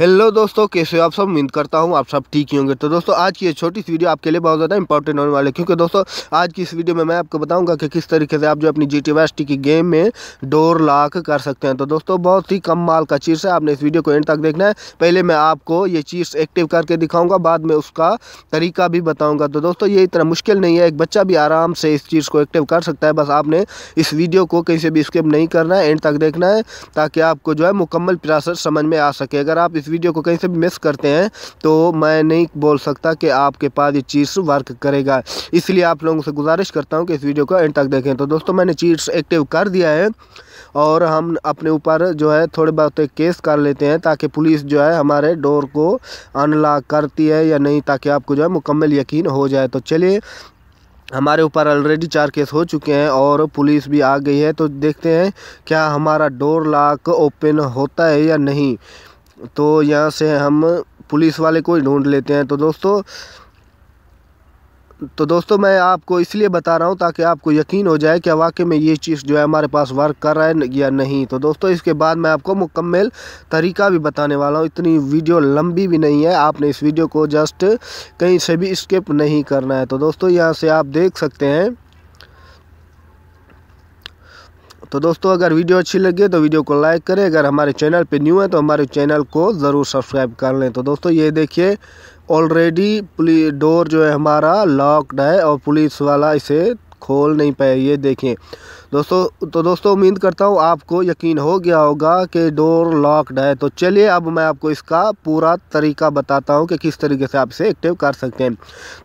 hello दोस्तों कैसे हो आप सब उम्मीद करता हूँ आप सब ठीक ही होंगे तो दोस्तों आज की ये छोटी सी वीडियो आपके लिए बहुत ज़्यादा इंपॉर्टेंट होने वाली है क्योंकि दोस्तों आज की इस वीडियो में मैं आपको बताऊंगा कि किस तरीके से आप जो अपनी जी टी की गेम में डोर लॉक कर सकते हैं तो दोस्तों बहुत ही कम माल का चीज़ है आपने इस वीडियो को एंड तक देखना है पहले मैं आपको ये चीज़ एक्टिव करके दिखाऊँगा बाद में उसका तरीका भी बताऊँगा तो दोस्तों ये इतना मुश्किल नहीं है एक बच्चा भी आराम से इस चीज़ को एक्टिव कर सकता है बस आपने इस वीडियो को कहीं से भी स्किप नहीं करना है एंड तक देखना है ताकि आपको जो है मुकम्मल प्रोसेस समझ में आ सके अगर आप इस वीडियो को कहीं से भी मिस करते हैं तो मैं नहीं बोल सकता कि आपके पास ये चीट्स वर्क करेगा इसलिए आप लोगों से गुजारिश करता हूँ कि इस वीडियो को एंड तक देखें तो दोस्तों मैंने चीट्स एक्टिव कर दिया है और हम अपने ऊपर जो है थोड़े बहुत केस कर लेते हैं ताकि पुलिस जो है हमारे डोर को अनलॉक करती है या नहीं ताकि आपको जो है मुकम्मल यकीन हो जाए तो चलिए हमारे ऊपर ऑलरेडी चार केस हो चुके हैं और पुलिस भी आ गई है तो देखते हैं क्या हमारा डोर लॉक ओपन होता है या नहीं तो यहाँ से हम पुलिस वाले को ही ढूंढ लेते हैं तो दोस्तों तो दोस्तों मैं आपको इसलिए बता रहा हूँ ताकि आपको यकीन हो जाए कि वाकई में ये चीज़ जो है हमारे पास वर्क कर रहा है या नहीं तो दोस्तों इसके बाद मैं आपको मुकम्मल तरीका भी बताने वाला हूँ इतनी वीडियो लंबी भी नहीं है आपने इस वीडियो को जस्ट कहीं से भी स्किप नहीं करना है तो दोस्तों यहाँ से आप देख सकते हैं तो दोस्तों अगर वीडियो अच्छी लगी तो वीडियो को लाइक करें अगर हमारे चैनल पे न्यू है तो हमारे चैनल को ज़रूर सब्सक्राइब कर लें तो दोस्तों ये देखिए ऑलरेडी पुलिस डोर जो है हमारा लॉकड है और पुलिस वाला इसे खोल नहीं पाए ये देखें दोस्तों तो दोस्तों उम्मीद करता हूँ आपको यकीन हो गया होगा कि डोर लॉकड है तो चलिए अब मैं आपको इसका पूरा तरीका बताता हूँ कि किस तरीके से आप इसे एक्टिव कर सकते हैं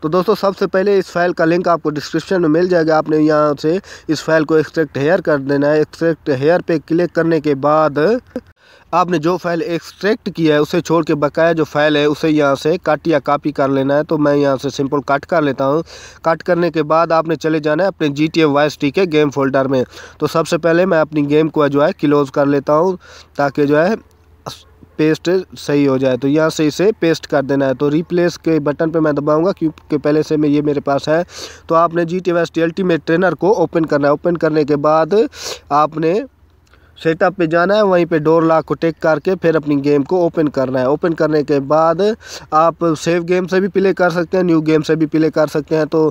तो दोस्तों सबसे पहले इस फाइल का लिंक आपको डिस्क्रिप्शन में मिल जाएगा आपने यहाँ से इस फाइल को एक्सट्रैक्ट हेयर कर देना है एक्सट्रैक्ट हेयर पर क्लिक करने के बाद आपने जो फाइल एक्सट्रैक्ट किया है उसे छोड़ के बकाया जो फाइल है उसे यहाँ से कट या कापी कर लेना है तो मैं यहाँ से सिंपल कट कर लेता हूँ कट करने के बाद आपने चले जाना है अपने जी टी वाइस टी के गेम फोल्डर में तो सबसे पहले मैं अपनी गेम को जो है क्लोज़ कर लेता हूँ ताकि जो है पेस्ट सही हो जाए तो यहाँ से इसे पेस्ट कर देना है तो रिप्लेस के बटन पे मैं दबाऊंगा क्योंकि पहले से मैं ये मेरे पास है तो आपने जी टी वाइस टी में ट्रेनर को ओपन करना है ओपन करने के बाद आपने सेटअप पे जाना है वहीं पे डोर लॉक को टेक करके फिर अपनी गेम को ओपन करना है ओपन करने के बाद आप सेव गेम से भी प्ले कर सकते हैं न्यू गेम से भी प्ले कर सकते हैं तो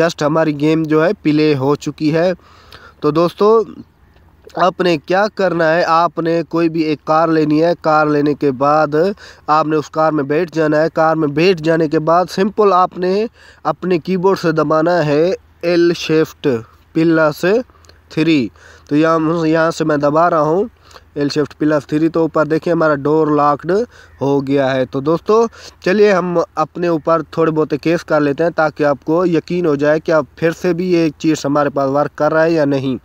जस्ट हमारी गेम जो है प्ले हो चुकी है तो दोस्तों आपने क्या करना है आपने कोई भी एक कार लेनी है कार लेने के बाद आपने उस कार में बैठ जाना है कार में बैठ जाने के बाद सिंपल आपने अपने कीबोर्ड से दबाना है एल पिल्ला से थ्री तो यहाँ यहाँ से मैं दबा रहा हूँ एल शिफ्ट प्लस थ्री तो ऊपर देखिए हमारा डोर लॉक्ड हो गया है तो दोस्तों चलिए हम अपने ऊपर थोड़े बहुत केस कर लेते हैं ताकि आपको यकीन हो जाए कि आप फिर से भी ये चीज़ हमारे पास वर्क कर रहा है या नहीं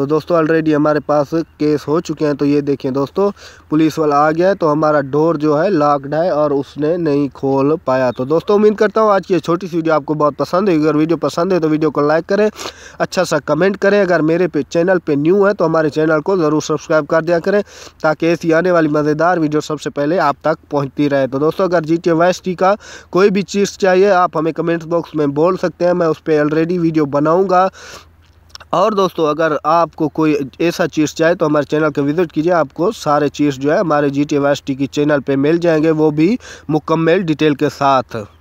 तो दोस्तों ऑलरेडी हमारे पास केस हो चुके हैं तो ये देखें दोस्तों पुलिस वाला आ गया है तो हमारा डोर जो है लॉकड है और उसने नहीं खोल पाया तो दोस्तों उम्मीद करता हूँ आज की छोटी सी वीडियो आपको बहुत पसंद है अगर वीडियो पसंद है तो वीडियो को लाइक करें अच्छा सा कमेंट करें अगर मेरे पे चैनल पर न्यू है तो हमारे चैनल को ज़रूर सब्सक्राइब कर दिया करें ताकि ऐसी आने वाली मज़ेदार वीडियो सबसे पहले आप तक पहुँचती रहे तो दोस्तों अगर जी टी वाइस टी का कोई भी चीज़ चाहिए आप हमें कमेंट्स बॉक्स में बोल सकते हैं मैं उस पर ऑलरेडी वीडियो बनाऊँगा और दोस्तों अगर आपको कोई ऐसा चीज़ चाहिए तो हमारे चैनल को विज़िट कीजिए आपको सारे चीज़ जो है हमारे जी टी की चैनल पर मिल जाएंगे वो भी मुकम्मल डिटेल के साथ